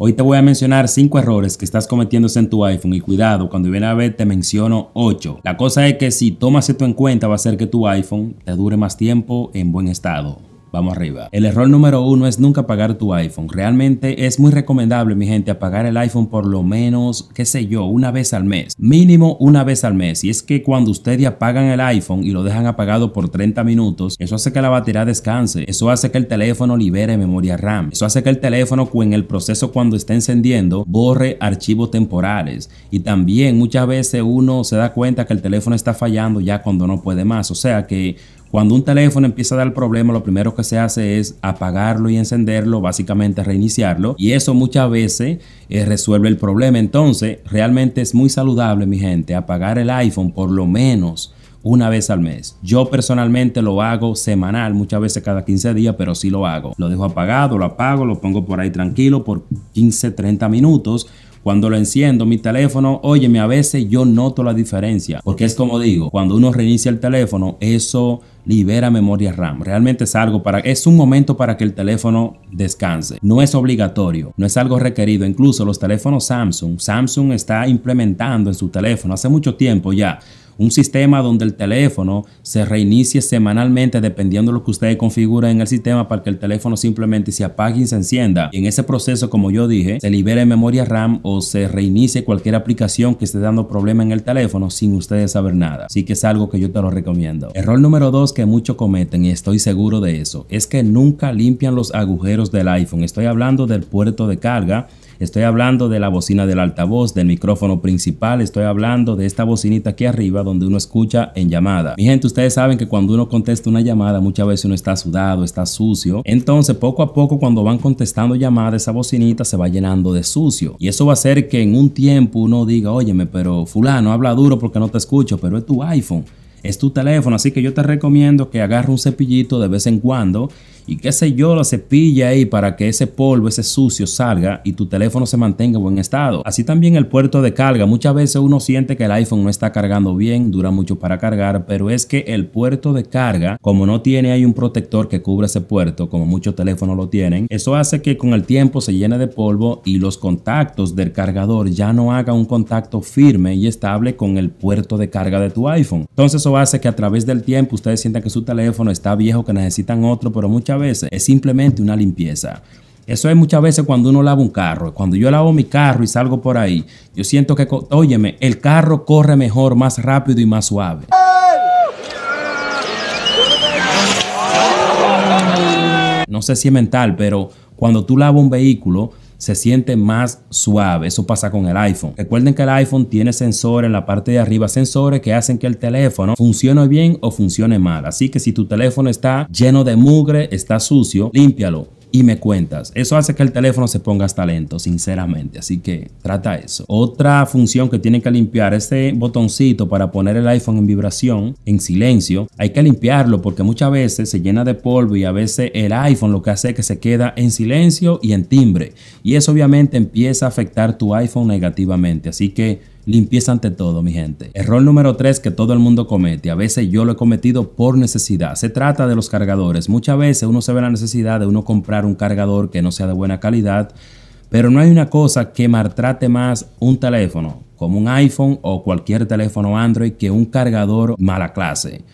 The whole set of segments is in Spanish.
Hoy te voy a mencionar 5 errores que estás cometiendo en tu iPhone y cuidado, cuando viene a ver te menciono 8. La cosa es que si tomas esto en cuenta va a hacer que tu iPhone te dure más tiempo en buen estado. Vamos arriba. El error número uno es nunca apagar tu iPhone. Realmente es muy recomendable, mi gente, apagar el iPhone por lo menos, qué sé yo, una vez al mes. Mínimo una vez al mes. Y es que cuando ustedes apagan el iPhone y lo dejan apagado por 30 minutos, eso hace que la batería descanse. Eso hace que el teléfono libere memoria RAM. Eso hace que el teléfono en el proceso cuando está encendiendo borre archivos temporales. Y también muchas veces uno se da cuenta que el teléfono está fallando ya cuando no puede más. O sea que cuando un teléfono empieza a dar problema, lo primero que se hace es apagarlo y encenderlo, básicamente reiniciarlo. Y eso muchas veces eh, resuelve el problema. Entonces, realmente es muy saludable, mi gente, apagar el iPhone por lo menos una vez al mes. Yo personalmente lo hago semanal, muchas veces cada 15 días, pero sí lo hago. Lo dejo apagado, lo apago, lo pongo por ahí tranquilo por 15, 30 minutos cuando lo enciendo mi teléfono, óyeme, a veces yo noto la diferencia, porque es como digo, cuando uno reinicia el teléfono, eso libera memoria RAM. Realmente es algo para, es un momento para que el teléfono descanse. No es obligatorio, no es algo requerido. Incluso los teléfonos Samsung, Samsung está implementando en su teléfono hace mucho tiempo ya un sistema donde el teléfono se reinicie semanalmente dependiendo de lo que ustedes configuren en el sistema para que el teléfono simplemente se apague y se encienda. Y en ese proceso, como yo dije, se libere memoria RAM o se reinicie cualquier aplicación que esté dando problema en el teléfono sin ustedes saber nada. Así que es algo que yo te lo recomiendo. Error número dos que muchos cometen y estoy seguro de eso es que nunca limpian los agujeros del iPhone. Estoy hablando del puerto de carga Estoy hablando de la bocina del altavoz, del micrófono principal, estoy hablando de esta bocinita aquí arriba donde uno escucha en llamada. Mi gente, ustedes saben que cuando uno contesta una llamada muchas veces uno está sudado, está sucio. Entonces poco a poco cuando van contestando llamadas esa bocinita se va llenando de sucio. Y eso va a hacer que en un tiempo uno diga, óyeme, pero fulano habla duro porque no te escucho, pero es tu iPhone es tu teléfono, así que yo te recomiendo que agarre un cepillito de vez en cuando y qué sé yo, la cepilla ahí para que ese polvo, ese sucio salga y tu teléfono se mantenga en buen estado. Así también el puerto de carga. Muchas veces uno siente que el iPhone no está cargando bien, dura mucho para cargar, pero es que el puerto de carga, como no tiene ahí un protector que cubra ese puerto, como muchos teléfonos lo tienen, eso hace que con el tiempo se llene de polvo y los contactos del cargador ya no haga un contacto firme y estable con el puerto de carga de tu iPhone. Entonces eso hace que a través del tiempo ustedes sientan que su teléfono está viejo, que necesitan otro, pero muchas es simplemente una limpieza. Eso es muchas veces cuando uno lava un carro. Cuando yo lavo mi carro y salgo por ahí, yo siento que, óyeme, el carro corre mejor, más rápido y más suave. No sé si es mental, pero cuando tú lavas un vehículo, se siente más suave. Eso pasa con el iPhone. Recuerden que el iPhone tiene sensores en la parte de arriba, sensores que hacen que el teléfono funcione bien o funcione mal. Así que si tu teléfono está lleno de mugre, está sucio, límpialo y me cuentas. Eso hace que el teléfono se ponga hasta lento, sinceramente. Así que trata eso. Otra función que tiene que limpiar, este botoncito para poner el iPhone en vibración, en silencio, hay que limpiarlo porque muchas veces se llena de polvo y a veces el iPhone lo que hace es que se queda en silencio y en timbre. Y eso obviamente empieza a afectar tu iPhone negativamente. Así que Limpieza ante todo, mi gente. Error número 3 que todo el mundo comete. A veces yo lo he cometido por necesidad. Se trata de los cargadores. Muchas veces uno se ve la necesidad de uno comprar un cargador que no sea de buena calidad. Pero no hay una cosa que maltrate más un teléfono, como un iPhone o cualquier teléfono Android, que un cargador mala clase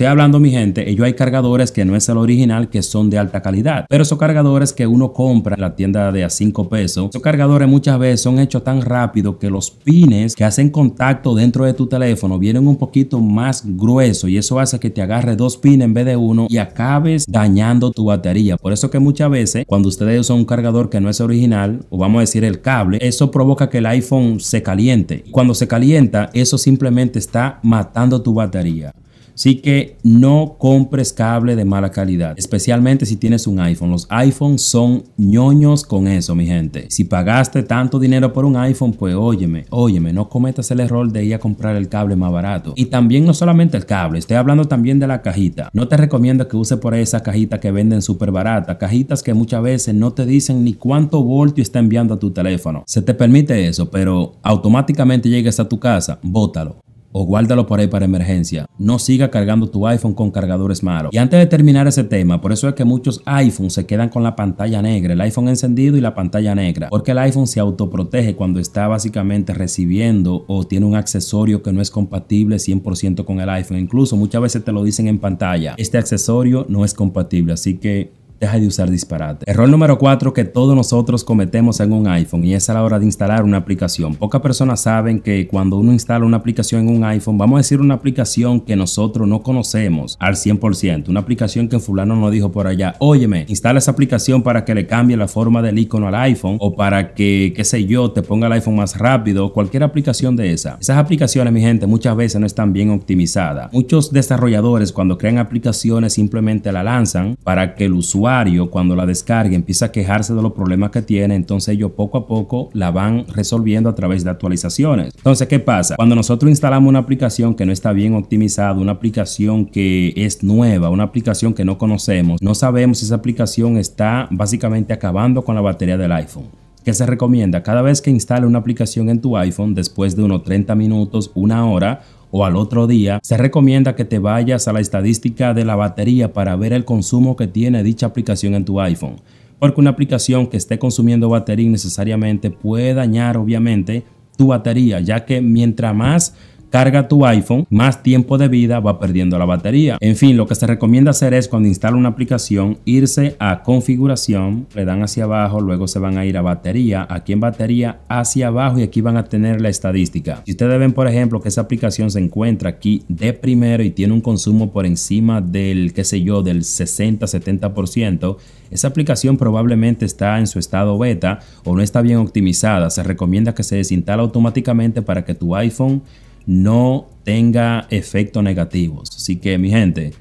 estoy hablando, mi gente, ellos hay cargadores que no es el original, que son de alta calidad. Pero esos cargadores que uno compra en la tienda de a 5 pesos, esos cargadores muchas veces son hechos tan rápido que los pines que hacen contacto dentro de tu teléfono vienen un poquito más grueso y eso hace que te agarre dos pines en vez de uno y acabes dañando tu batería. Por eso que muchas veces cuando ustedes usan un cargador que no es original o vamos a decir el cable, eso provoca que el iPhone se caliente. Cuando se calienta, eso simplemente está matando tu batería. Así que no compres cable de mala calidad, especialmente si tienes un iPhone. Los iPhones son ñoños con eso, mi gente. Si pagaste tanto dinero por un iPhone, pues óyeme, óyeme, no cometas el error de ir a comprar el cable más barato. Y también no solamente el cable, estoy hablando también de la cajita. No te recomiendo que uses por ahí esa cajita que venden súper barata, cajitas que muchas veces no te dicen ni cuánto voltio está enviando a tu teléfono. Se te permite eso, pero automáticamente llegues a tu casa, bótalo o guárdalo por ahí para emergencia. No siga cargando tu iPhone con cargadores malos. Y antes de terminar ese tema, por eso es que muchos iPhones se quedan con la pantalla negra, el iPhone encendido y la pantalla negra, porque el iPhone se autoprotege cuando está básicamente recibiendo o tiene un accesorio que no es compatible 100% con el iPhone. Incluso muchas veces te lo dicen en pantalla, este accesorio no es compatible, así que deja de usar disparate. Error número 4 que todos nosotros cometemos en un iPhone y es a la hora de instalar una aplicación. Pocas personas saben que cuando uno instala una aplicación en un iPhone, vamos a decir una aplicación que nosotros no conocemos al 100%, una aplicación que fulano nos dijo por allá, óyeme, instala esa aplicación para que le cambie la forma del icono al iPhone o para que, qué sé yo, te ponga el iPhone más rápido, cualquier aplicación de esa. Esas aplicaciones, mi gente, muchas veces no están bien optimizadas. Muchos desarrolladores cuando crean aplicaciones simplemente la lanzan para que el usuario cuando la descarga empieza a quejarse de los problemas que tiene, entonces ellos poco a poco la van resolviendo a través de actualizaciones. Entonces, ¿qué pasa? Cuando nosotros instalamos una aplicación que no está bien optimizada, una aplicación que es nueva, una aplicación que no conocemos, no sabemos si esa aplicación está básicamente acabando con la batería del iPhone. ¿Qué se recomienda? Cada vez que instale una aplicación en tu iPhone, después de unos 30 minutos, una hora, o al otro día, se recomienda que te vayas a la estadística de la batería para ver el consumo que tiene dicha aplicación en tu iPhone porque una aplicación que esté consumiendo batería necesariamente puede dañar obviamente tu batería, ya que mientras más carga tu iPhone, más tiempo de vida va perdiendo la batería. En fin, lo que se recomienda hacer es cuando instala una aplicación, irse a configuración, le dan hacia abajo, luego se van a ir a batería, aquí en batería hacia abajo y aquí van a tener la estadística. Si ustedes ven, por ejemplo, que esa aplicación se encuentra aquí de primero y tiene un consumo por encima del, qué sé yo, del 60-70%, esa aplicación probablemente está en su estado beta o no está bien optimizada. Se recomienda que se desinstale automáticamente para que tu iPhone no tenga efectos negativos. Así que mi gente,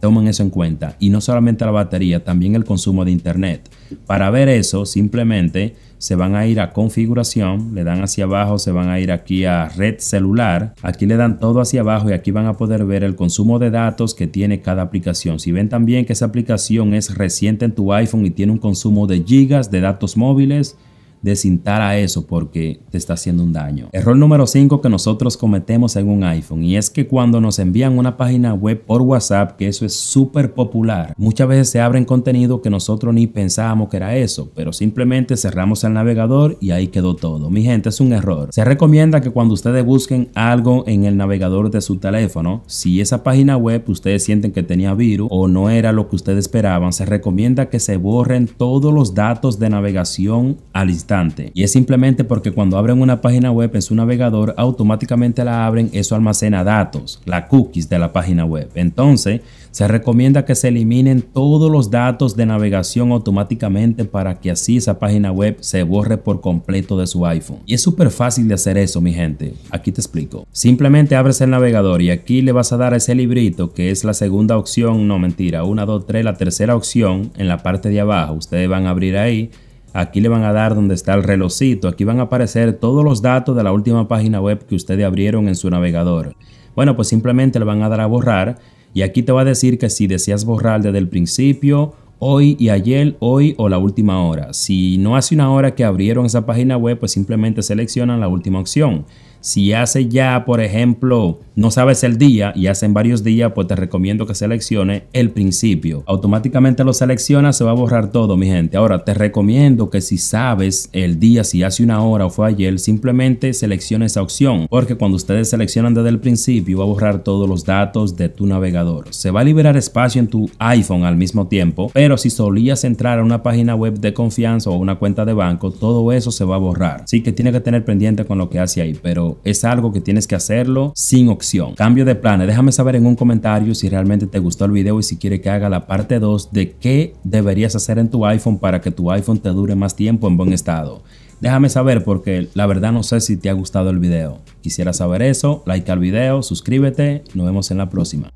tomen eso en cuenta. Y no solamente la batería, también el consumo de internet. Para ver eso, simplemente se van a ir a configuración, le dan hacia abajo, se van a ir aquí a red celular, aquí le dan todo hacia abajo y aquí van a poder ver el consumo de datos que tiene cada aplicación. Si ven también que esa aplicación es reciente en tu iPhone y tiene un consumo de gigas de datos móviles, de a eso porque te está haciendo un daño. Error número 5 que nosotros cometemos en un iPhone y es que cuando nos envían una página web por WhatsApp, que eso es súper popular, muchas veces se abren contenido que nosotros ni pensábamos que era eso, pero simplemente cerramos el navegador y ahí quedó todo. Mi gente, es un error. Se recomienda que cuando ustedes busquen algo en el navegador de su teléfono, si esa página web ustedes sienten que tenía virus o no era lo que ustedes esperaban, se recomienda que se borren todos los datos de navegación al instante y es simplemente porque cuando abren una página web en su navegador automáticamente la abren, eso almacena datos, la cookies de la página web. Entonces, se recomienda que se eliminen todos los datos de navegación automáticamente para que así esa página web se borre por completo de su iPhone. Y es súper fácil de hacer eso, mi gente. Aquí te explico. Simplemente abres el navegador y aquí le vas a dar a ese librito que es la segunda opción, no mentira, una, dos, tres, la tercera opción en la parte de abajo. Ustedes van a abrir ahí Aquí le van a dar donde está el relojito. Aquí van a aparecer todos los datos de la última página web que ustedes abrieron en su navegador. Bueno, pues simplemente le van a dar a borrar. Y aquí te va a decir que si deseas borrar desde el principio, hoy y ayer, hoy o la última hora. Si no hace una hora que abrieron esa página web, pues simplemente seleccionan la última opción. Si hace ya, por ejemplo, no sabes el día y hacen varios días, pues te recomiendo que seleccione el principio. Automáticamente lo selecciona se va a borrar todo, mi gente. Ahora, te recomiendo que si sabes el día, si hace una hora o fue ayer, simplemente seleccione esa opción, porque cuando ustedes seleccionan desde el principio, va a borrar todos los datos de tu navegador. Se va a liberar espacio en tu iPhone al mismo tiempo, pero si solías entrar a una página web de confianza o una cuenta de banco, todo eso se va a borrar. Así que tiene que tener pendiente con lo que hace ahí, pero es algo que tienes que hacerlo sin opción. Cambio de planes, déjame saber en un comentario si realmente te gustó el video y si quieres que haga la parte 2 de qué deberías hacer en tu iPhone para que tu iPhone te dure más tiempo en buen estado. Déjame saber porque la verdad no sé si te ha gustado el video. Quisiera saber eso, like al video, suscríbete, nos vemos en la próxima.